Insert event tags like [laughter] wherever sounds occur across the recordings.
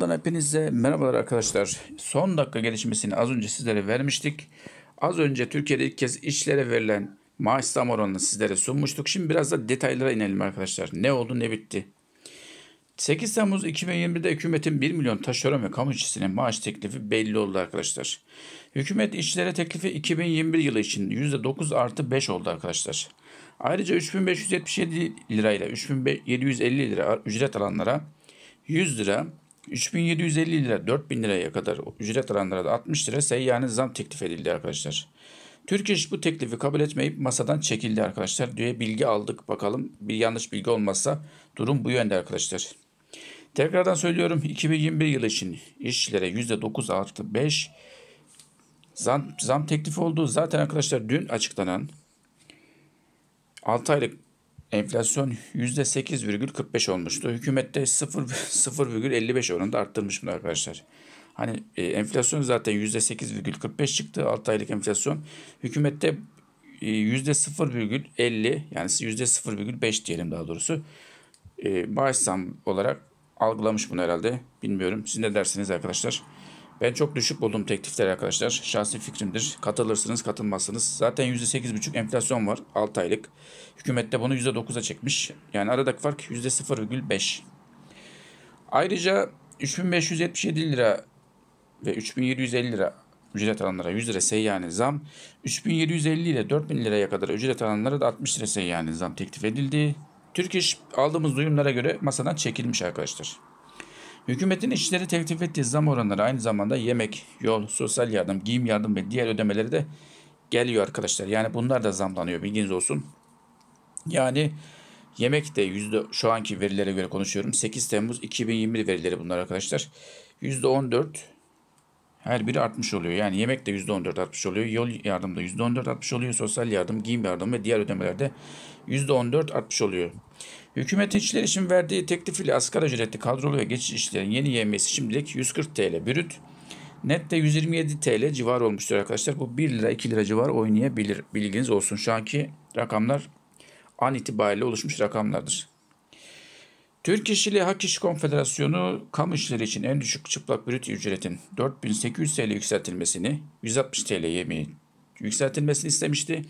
Buradan hepinize merhabalar arkadaşlar. Son dakika gelişmesini az önce sizlere vermiştik. Az önce Türkiye'de ilk kez işlere verilen maaş zam oranını sizlere sunmuştuk. Şimdi biraz da detaylara inelim arkadaşlar. Ne oldu ne bitti? 8 Temmuz 2021'de hükümetin 1 milyon taşeron ve kamu işçisinin maaş teklifi belli oldu arkadaşlar. Hükümet işçilere teklifi 2021 yılı için %9 artı 5 oldu arkadaşlar. Ayrıca 3577 lirayla 3750 lira ücret alanlara 100 lira, 3750 lira 4000 liraya kadar ücret alanlara da 60 lira seyyane zam teklif edildi arkadaşlar. Türk İş bu teklifi kabul etmeyip masadan çekildi arkadaşlar diye bilgi aldık. Bakalım bir yanlış bilgi olmazsa durum bu yönde arkadaşlar. Tekrardan söylüyorum 2021 yılı için işçilere %9 artı 5 zam, zam teklifi oldu. Zaten arkadaşlar dün açıklanan 6 aylık Enflasyon %8,45 olmuştu. Hükümette 0,55 [laughs] oranında arttırmış bunu arkadaşlar. Hani e, enflasyon zaten %8,45 çıktı. 6 aylık enflasyon. Hükümette e, %0,50 yani %0,5 diyelim daha doğrusu. E, bağış olarak algılamış bunu herhalde. Bilmiyorum. Siz ne dersiniz arkadaşlar? Ben çok düşük buldum teklifleri arkadaşlar. Şahsi fikrimdir. Katılırsınız katılmazsınız. Zaten %8,5 enflasyon var 6 aylık. Hükümet de bunu %9'a çekmiş. Yani aradaki fark %0,5. Ayrıca 3577 lira ve 3750 lira ücret alanlara 100 lira seyyani zam. 3750 ile 4000 liraya kadar ücret alanlara da 60 lira seyyani zam teklif edildi. Türk iş aldığımız duyumlara göre masadan çekilmiş arkadaşlar. Hükümetin işçilere teklif ettiği zam oranları aynı zamanda yemek, yol, sosyal yardım, giyim yardım ve diğer ödemeleri de geliyor arkadaşlar. Yani bunlar da zamlanıyor bilginiz olsun. Yani yemek de yüzde şu anki verilere göre konuşuyorum. 8 Temmuz 2021 verileri bunlar arkadaşlar. Yüzde 14 her biri artmış oluyor. Yani yemek de yüzde %14 artmış oluyor. Yol yardım da yüzde %14 artmış oluyor. Sosyal yardım, giyim yardım ve diğer ödemelerde yüzde %14 artmış oluyor. Hükümetin işler için verdiği teklif ile asgari ücretli kadrolu ve geçici işlerin yeni yemesi şimdilik 140 TL bürüt, nette 127 TL civar olmuştur arkadaşlar. Bu 1 lira 2 lira civar oynayabilir. Bilginiz olsun. Şu anki rakamlar an itibariyle oluşmuş rakamlardır. Türk İşçiliği Hak İş Konfederasyonu kamu işleri için en düşük çıplak brüt ücretin 4800 TL yükseltilmesini 160 TL yemeği yükseltilmesini istemişti.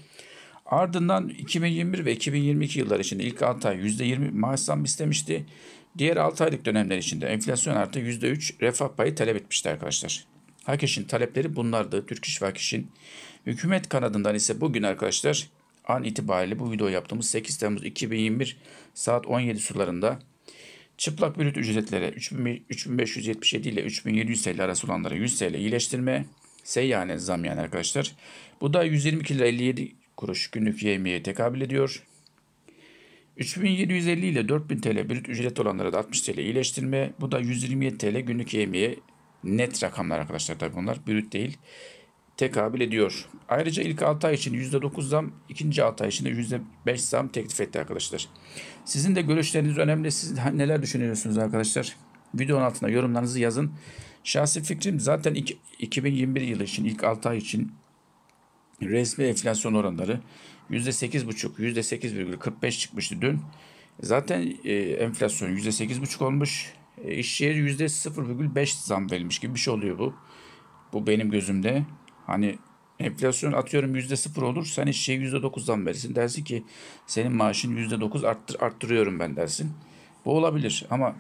Ardından 2021 ve 2022 yılları içinde ilk 6 ay %20 maaş zam istemişti. Diğer 6 aylık dönemler içinde enflasyon artı %3 refah payı talep etmişti arkadaşlar. Hakeş'in talepleri bunlardı. Türk İş ve Hakeş'in. Hükümet kanadından ise bugün arkadaşlar an itibariyle bu video yaptığımız 8 Temmuz 2021 saat 17 sularında çıplak brüt ücretlere 3577 ile 3700 TL arası olanlara 100 TL iyileştirme seyyanen zam yani arkadaşlar. Bu da 122 lira 57 kuruş günlük yemeğe tekabül ediyor. 3750 ile 4000 TL brüt ücret olanlara da 60 TL iyileştirme. Bu da 127 TL günlük yemeğe net rakamlar arkadaşlar tabi bunlar brüt değil tekabül ediyor. Ayrıca ilk 6 ay için %9 zam, ikinci 6 ay için de %5 zam teklif etti arkadaşlar. Sizin de görüşleriniz önemli. Siz neler düşünüyorsunuz arkadaşlar? Videonun altına yorumlarınızı yazın. Şahsi fikrim zaten 2021 yılı için ilk 6 ay için resmi enflasyon oranları %8,5, %8,45 çıkmıştı dün. Zaten e, enflasyon %8,5 olmuş. E, iş yeri %0,5 zam verilmiş gibi bir şey oluyor bu. Bu benim gözümde. Hani enflasyon atıyorum %0 olur. Sen iş yeri %9 zam verirsin. Dersin ki senin maaşın %9 arttır, arttırıyorum ben dersin. Bu olabilir ama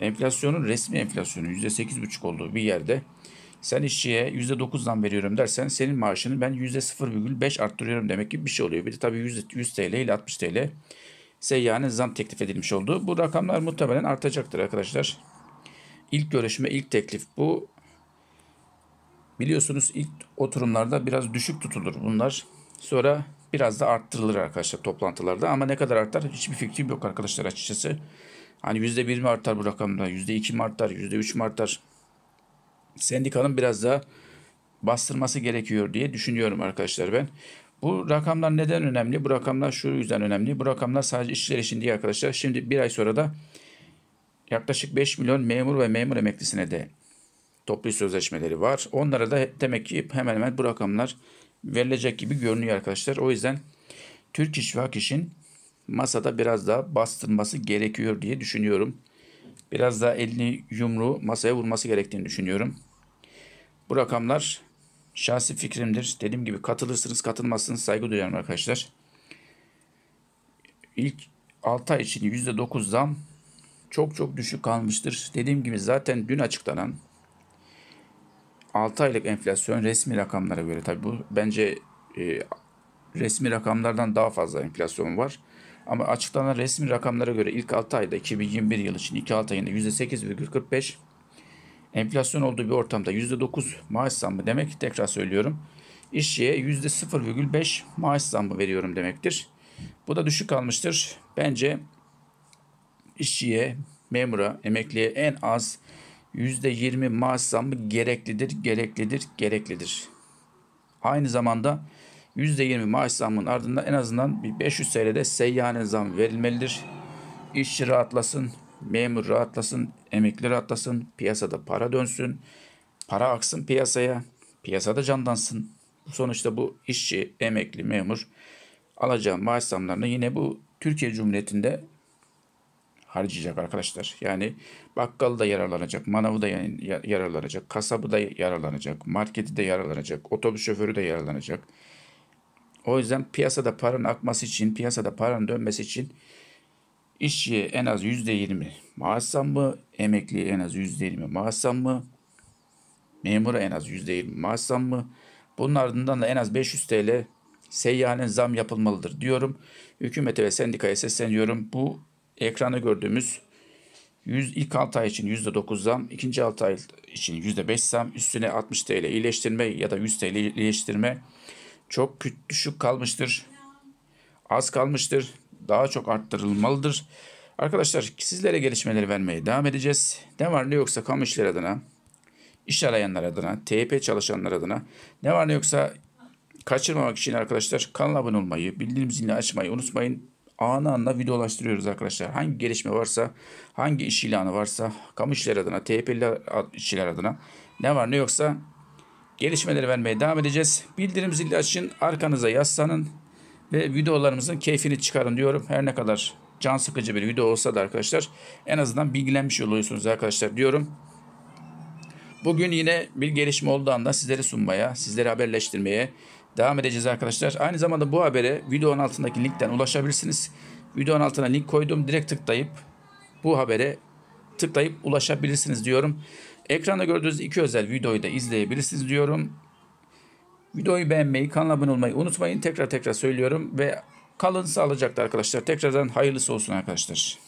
enflasyonun resmi enflasyonun %8,5 olduğu bir yerde sen işçiye %9 zam veriyorum dersen senin maaşını ben yüzde sıfır virgül beş arttırıyorum demek ki bir şey oluyor. Bir de tabii yüzde yüz TL ile 60 TL seyyane zam teklif edilmiş oldu. Bu rakamlar muhtemelen artacaktır arkadaşlar. İlk görüşme, ilk teklif bu. Biliyorsunuz ilk oturumlarda biraz düşük tutulur bunlar. Sonra biraz da arttırılır arkadaşlar toplantılarda ama ne kadar artar hiçbir fikrim yok arkadaşlar açıkçası. Hani %1 mi artar bu rakamda, %2 mi artar, %3 mi artar sendikanın biraz daha bastırması gerekiyor diye düşünüyorum arkadaşlar ben. Bu rakamlar neden önemli? Bu rakamlar şu yüzden önemli. Bu rakamlar sadece işçiler için değil arkadaşlar. Şimdi bir ay sonra da yaklaşık 5 milyon memur ve memur emeklisine de toplu sözleşmeleri var. Onlara da demek ki hemen hemen bu rakamlar verilecek gibi görünüyor arkadaşlar. O yüzden Türk İş ve Hak İş'in masada biraz daha bastırması gerekiyor diye düşünüyorum. Biraz daha elini yumruğu masaya vurması gerektiğini düşünüyorum. Bu rakamlar şahsi fikrimdir. Dediğim gibi katılırsınız katılmazsınız saygı duyuyorum arkadaşlar. İlk 6 ay için %9 zam çok çok düşük kalmıştır. Dediğim gibi zaten dün açıklanan 6 aylık enflasyon resmi rakamlara göre tabi bu bence e, resmi rakamlardan daha fazla enflasyon var. Ama açıklanan resmi rakamlara göre ilk 6 ayda 2021 yılı için ilk 6 ayında %8,45 enflasyon olduğu bir ortamda %9 maaş zammı demek tekrar söylüyorum. İşçiye %0,5 maaş zammı veriyorum demektir. Bu da düşük kalmıştır. Bence işçiye, memura, emekliye en az %20 maaş zammı gereklidir, gereklidir, gereklidir. Aynı zamanda %20 maaş zammının ardından en azından bir 500 TL'de seyyane zam verilmelidir. İşçi rahatlasın, memur rahatlasın, emekli rahatlasın, piyasada para dönsün, para aksın piyasaya, piyasada candansın. Sonuçta bu işçi, emekli, memur alacağı maaş zamlarını yine bu Türkiye Cumhuriyeti'nde harcayacak arkadaşlar. Yani bakkal da yararlanacak, manavı da yararlanacak, kasabı da yararlanacak, marketi de yararlanacak, otobüs şoförü de yararlanacak. O yüzden piyasada paranın akması için, piyasada paranın dönmesi için işçiye en az yüzde yirmi, maaş zammı, emekliye en az yüzde yirmi, maaş zammı, memura en az %20 maaş zammı. Bunun ardından da en az 500 TL seyyanen zam yapılmalıdır diyorum. Hükümete ve sendikaya sesleniyorum. Bu ekranda gördüğümüz 100, ilk 6 ay için %9 zam, ikinci 6 ay için %5 zam, üstüne 60 TL iyileştirme ya da 100 TL iyileştirme, çok düşük kalmıştır. Az kalmıştır. Daha çok arttırılmalıdır. Arkadaşlar sizlere gelişmeleri vermeye devam edeceğiz. Ne var ne yoksa kamu işleri adına, iş arayanlar adına, T.P. çalışanlar adına ne var ne yoksa kaçırmamak için arkadaşlar kanala abone olmayı, bildirim zilini açmayı unutmayın. Anı anla videolaştırıyoruz arkadaşlar. Hangi gelişme varsa, hangi iş ilanı varsa, kamu işleri adına, TYP'li işçiler adına ne var ne yoksa gelişmeleri vermeye devam edeceğiz. Bildirim zili açın, arkanıza yaslanın ve videolarımızın keyfini çıkarın diyorum. Her ne kadar can sıkıcı bir video olsa da arkadaşlar en azından bilgilenmiş oluyorsunuz arkadaşlar diyorum. Bugün yine bir gelişme olduğu anda sizlere sunmaya, sizleri haberleştirmeye devam edeceğiz arkadaşlar. Aynı zamanda bu habere videonun altındaki linkten ulaşabilirsiniz. Videonun altına link koydum. Direkt tıklayıp bu habere tıklayıp ulaşabilirsiniz diyorum. Ekranda gördüğünüz iki özel videoyu da izleyebilirsiniz diyorum. Videoyu beğenmeyi, kanala abone olmayı unutmayın. Tekrar tekrar söylüyorum ve kalın sağlıcakla arkadaşlar. Tekrardan hayırlısı olsun arkadaşlar.